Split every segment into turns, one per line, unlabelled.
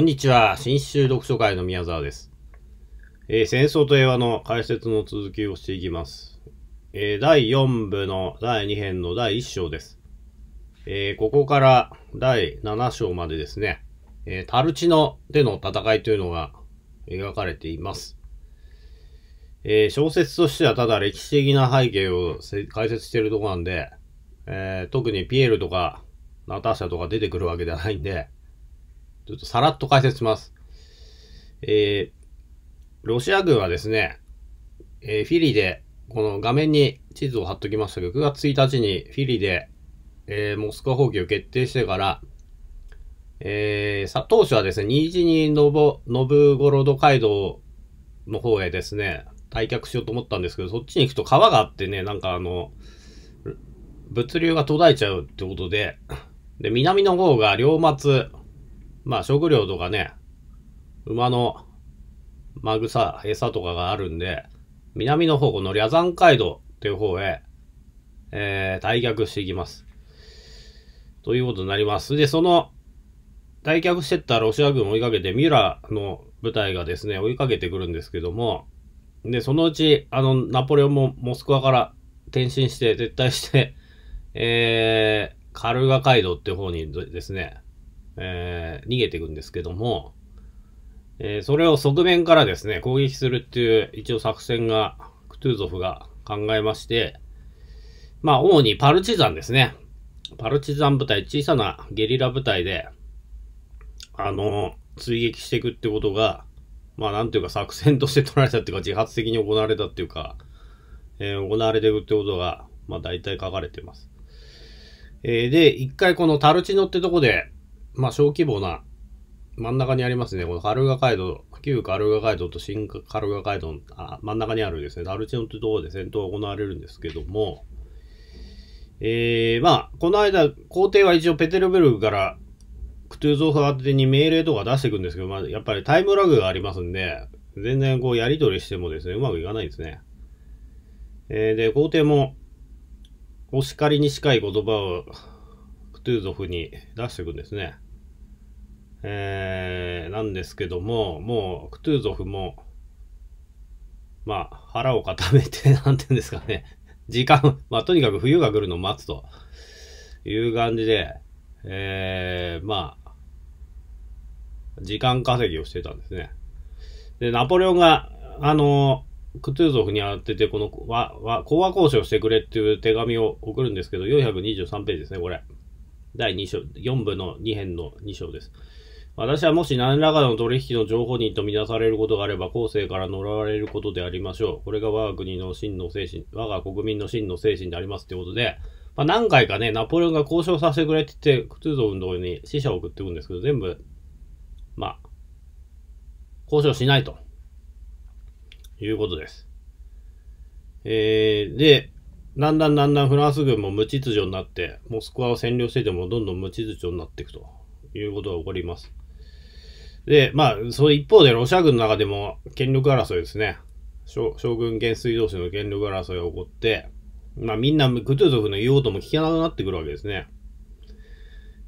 こんにちは。新州読書会の宮沢です。えー、戦争と平和の解説の続きをしていきます。えー、第4部の第2編の第1章です。えー、ここから第7章までですね、えタルチノでの戦いというのが描かれています。え小説としてはただ歴史的な背景を解説しているとこなんで、え特にピエールとかナターシャとか出てくるわけではないんで、ちょっとさらっと解説します。えー、ロシア軍はですね、えー、フィリで、この画面に地図を貼っときましたけど、9月1日にフィリで、えー、モスクワ放棄を決定してから、えー、当初はですね、ニジニノボ、ノブゴロド街道の方へですね、退却しようと思ったんですけど、そっちに行くと川があってね、なんかあの、物流が途絶えちゃうってことで、で、南の方が両松、まあ食料とかね、馬のマグサ、餌とかがあるんで、南の方、このリン街道っていう方へ、えー、退却していきます。ということになります。で、その、退却してったロシア軍を追いかけて、ミュラの部隊がですね、追いかけてくるんですけども、で、そのうち、あの、ナポレオンもモスクワから転身して、撤退して、えー、カルガ街道って方にですね、えー、逃げていくんですけども、えー、それを側面からですね、攻撃するっていう一応作戦が、クトゥーゾフが考えまして、まあ、主にパルチザンですね。パルチザン部隊、小さなゲリラ部隊で、あの、追撃していくってことが、まあ、なんていうか作戦として取られたっていうか、自発的に行われたっていうか、えー、行われていくってことが、まあ、大体書かれてます。えー、で、一回このタルチノってとこで、まあ、小規模な、真ん中にありますね、このカルガ街道、旧カルガ街道と新カルガ街道のあ真ん中にあるですね、ダルチンというところで戦闘が行われるんですけども、えー、まあ、この間、皇帝は一応ペテルブルクからクトゥーゾフ宛てに命令とか出していくんですけど、まあ、やっぱりタイムラグがありますんで、全然こうやり取りしてもですね、うまくいかないですね。えー、で、皇帝も、お叱りに近い言葉をクトゥーゾフに出していくんですね。えー、なんですけども、もうクトゥーゾフも、まあ、腹を固めて、なんていうんですかね、時間、まあ、とにかく冬が来るのを待つという感じで、えー、まあ、時間稼ぎをしてたんですね。で、ナポレオンが、あの、クトゥーゾフにってて、この、講和交渉してくれっていう手紙を送るんですけど、423ページですね、これ。第2章、4部の2編の2章です。私はもし何らかの取引の情報にとみなされることがあれば、後世から呪われることでありましょう。これが我が国の真の精神、我が国民の真の精神でありますってことで、まあ、何回かね、ナポレオンが交渉させてくれって言って、ク通のーゾ運動に死者を送っていくんですけど、全部、まあ、交渉しないということです。えー、で、だんだんだんだんフランス軍も無秩序になって、モスクワを占領しててもどんどん無秩序になっていくということが起こります。で、まあ、その一方でロシア軍の中でも権力争いですね。将軍元帥同士の権力争いが起こって、まあみんなクトゥーゾフの言うことも聞けなくなってくるわけですね。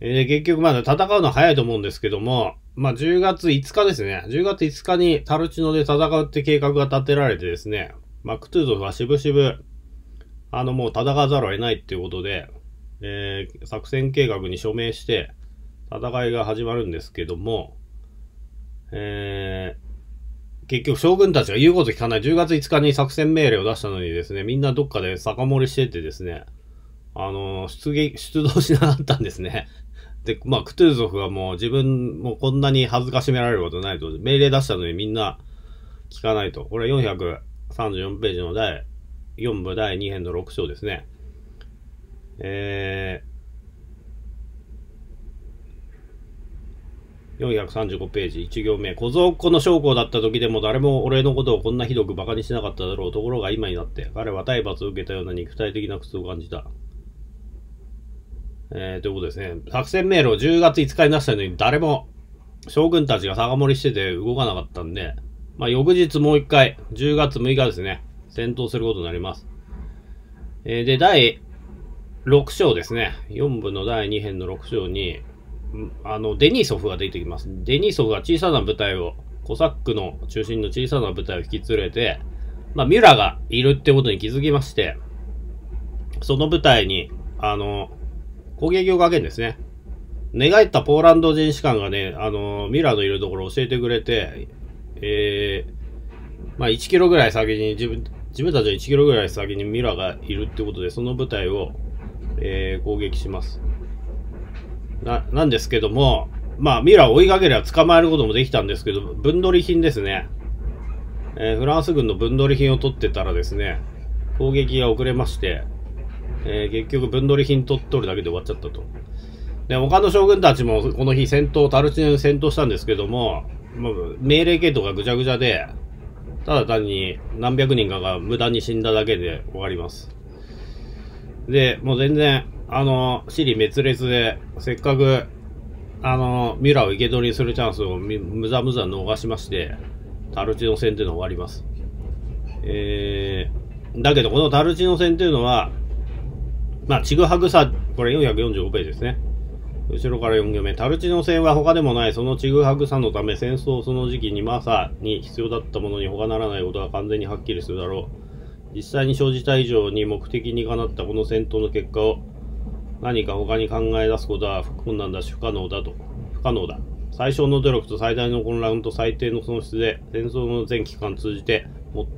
え結局まだ戦うのは早いと思うんですけども、まあ10月5日ですね。10月5日にタルチノで戦うって計画が立てられてですね、まあクトゥーゾフはしぶしぶあの、もう戦わざるを得ないっていうことで、えー、作戦計画に署名して、戦いが始まるんですけども、えー、結局将軍たちが言うこと聞かない10月5日に作戦命令を出したのにですね、みんなどっかで酒盛りしててですね、あの、出撃、出動しなかったんですね。で、まあ、クトゥー族はもう自分もこんなに恥ずかしめられることないと、命令出したのにみんな聞かないと。これ434ページの第4部第2編の6章ですね。えー、435ページ、1行目。小僧っ子の将校だった時でも誰も俺のことをこんなひどく馬鹿にしなかっただろう。ところが今になって、彼は体罰を受けたような肉体的な苦痛を感じた。えー、ということですね。作戦命令を10月5日に出したのに誰も将軍たちが酒盛りしてて動かなかったんで、まあ、翌日もう一回、10月6日ですね。戦闘することになります。えー、で、第6章ですね。4部の第2編の6章に、あの、デニソフが出てきます。デニソフが小さな部隊を、コサックの中心の小さな部隊を引き連れて、まあ、ミュラがいるってことに気づきまして、その部隊に、あの、攻撃をかけるんですね。寝返ったポーランド人士官がね、あの、ミュラのいるところを教えてくれて、えー、まあ、1キロぐらい先に自分、自分たちは1キロぐらい先にミラーがいるってことで、その部隊を、えー、攻撃します。な、なんですけども、まあ、ミラーを追いかければ捕まえることもできたんですけど、分取り品ですね。えー、フランス軍の分取り品を取ってたらですね、攻撃が遅れまして、えー、結局分取り品取っとるだけで終わっちゃったと。で、他の将軍たちもこの日戦闘、タルチネで戦闘したんですけども、まあ、命令系統がぐちゃぐちゃで、ただ単に何百人かが無駄に死んだだけで終わります。で、もう全然、あの、死に滅裂で、せっかく、あの、ミュラーを生け捕りにするチャンスをむざむざ逃しまして、タルチノ戦というのは終わります。えー、だけどこのタルチノ戦というのは、まあ、ちぐはぐさ、これ445ページですね。後ろから4行目。タルチの戦は他でもない、そのちぐはぐさのため、戦争その時期にまさに必要だったものに他ならないことは完全にはっきりするだろう。実際に生じた以上に目的にかなったこの戦闘の結果を何か他に考え出すことは困難だし不可能だと。不可能だ。最小の努力と最大の混乱と最低の損失で、戦争の全期間通じて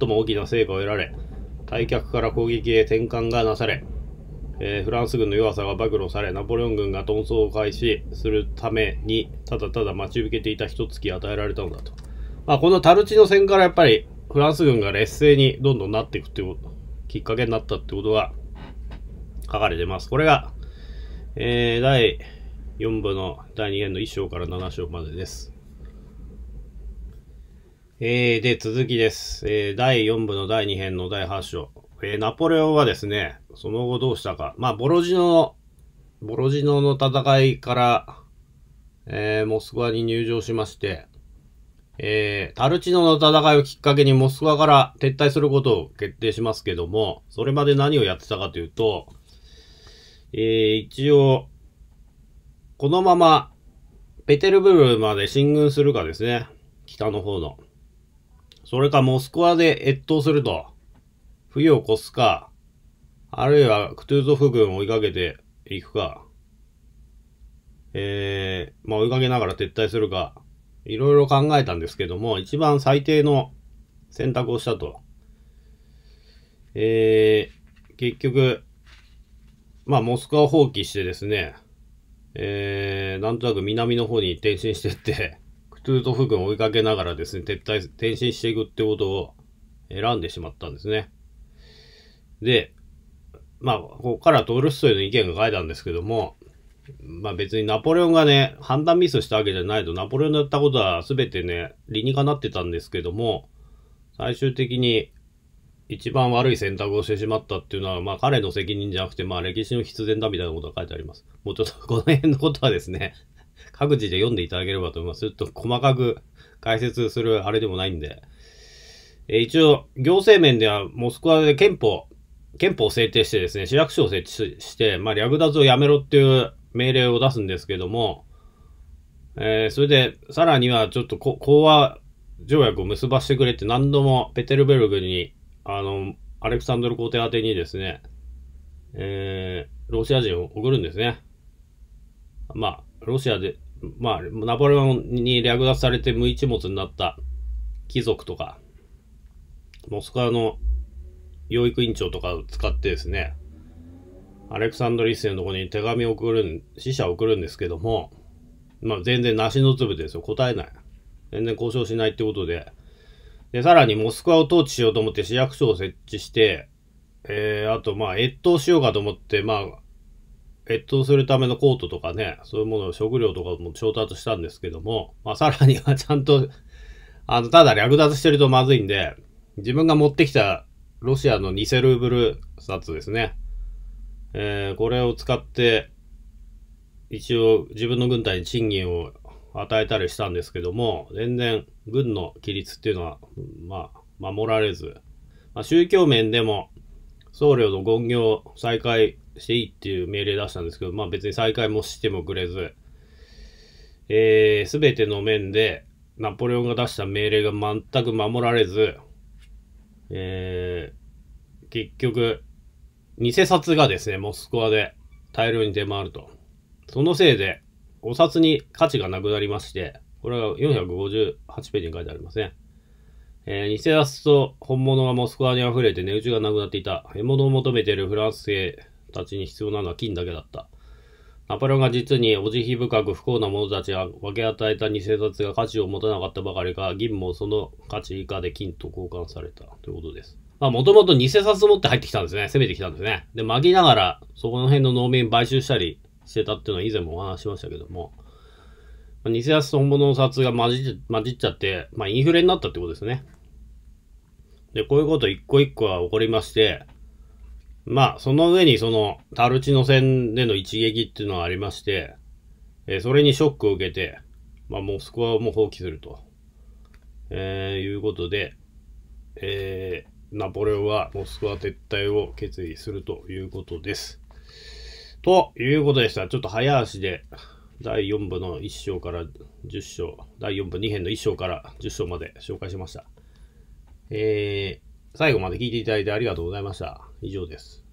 最も大きな成果を得られ、退却から攻撃へ転換がなされ、えー、フランス軍の弱さが暴露され、ナポレオン軍が闘争を開始するために、ただただ待ち受けていた一月与えられたのだと。まあ、このタルチの戦からやっぱりフランス軍が劣勢にどんどんなっていくっていうこと、きっかけになったってことが書かれてます。これが、えー、第4部の第2編の1章から7章までです。えー、で、続きです。えー、第4部の第2編の第8章。えー、ナポレオンはですね、その後どうしたか。まあ、ボロジノ、ボロジノの戦いから、えー、モスクワに入場しまして、えー、タルチノの戦いをきっかけにモスクワから撤退することを決定しますけども、それまで何をやってたかというと、えー、一応、このまま、ペテルブルまで進軍するかですね。北の方の。それかモスクワで越冬すると、冬を越すか、あるいはクトゥーゾフ軍を追いかけていくか、えー、まあ追いかけながら撤退するか、いろいろ考えたんですけども、一番最低の選択をしたと。えー、結局、まあモスクワ放棄してですね、えー、なんとなく南の方に転身してって、クトゥーゾフ軍を追いかけながらですね、撤退、転身していくってことを選んでしまったんですね。で、まあ、ここからトールストイの意見が書いたんですけども、まあ別にナポレオンがね、判断ミスしたわけじゃないと、ナポレオンのやったことは全てね、理にかなってたんですけども、最終的に一番悪い選択をしてしまったっていうのは、まあ彼の責任じゃなくて、まあ歴史の必然だみたいなことが書いてあります。もうちょっとこの辺のことはですね、各自で読んでいただければと思います。ちょっと細かく解説するあれでもないんで。え一応、行政面ではモスクワで憲法憲法を制定してですね、市役所を設置して、まあ、略奪をやめろっていう命令を出すんですけども、えー、それで、さらにはちょっと講和条約を結ばしてくれって何度もペテルベルグに、あの、アレクサンドル皇帝宛てにですね、えー、ロシア人を送るんですね。まあ、ロシアで、まあ、ナポレオンに略奪されて無一物になった貴族とか、モスクワの養育委員長とかを使ってですね、アレクサンドリッセのところに手紙を送る死者を送るんですけども、まあ、全然梨の粒ですよ。答えない。全然交渉しないってことで。で、さらにモスクワを統治しようと思って市役所を設置して、えー、あと、まあ、越冬しようかと思って、まあ、越冬するためのコートとかね、そういうもの、を食料とかも調達したんですけども、まあ、さらにはちゃんとあの、ただ略奪してるとまずいんで、自分が持ってきたロシアの偽ルーブル札ですね。えー、これを使って、一応自分の軍隊に賃金を与えたりしたんですけども、全然軍の規律っていうのは、まあ、守られず、まあ、宗教面でも僧侶の言業再開していいっていう命令出したんですけど、まあ別に再開もしてもくれず、えー、すべての面でナポレオンが出した命令が全く守られず、えー、結局、偽札がですね、モスクワで大量に出回ると。そのせいで、お札に価値がなくなりまして、これは458ページに書いてありますね。えー、偽札と本物がモスクワに溢れて値打ちがなくなっていた。獲物を求めているフランス兵たちに必要なのは金だけだった。アポロンが実にお慈悲深く不幸な者たちが分け与えた偽札が価値を持たなかったばかりか、銀もその価値以下で金と交換されたということです。まあ、もともと偽札持って入ってきたんですね。攻めてきたんですね。で、紛ながら、そこの辺の農民買収したりしてたっていうのは以前もお話しましたけども、まあ、偽札と本物の札が混じ混じっちゃって、まあ、インフレになったってことですね。で、こういうこと一個一個は起こりまして、まあ、その上にその、タルチノ戦での一撃っていうのはありまして、えー、それにショックを受けて、まあ、モスクワをもう放棄すると、えー、いうことで、えー、ナポレオンはモスクワ撤退を決意するということです。ということでした。ちょっと早足で、第4部の1章から10章、第4部2編の1章から10章まで紹介しました。えー最後まで聞いていただいてありがとうございました。以上です。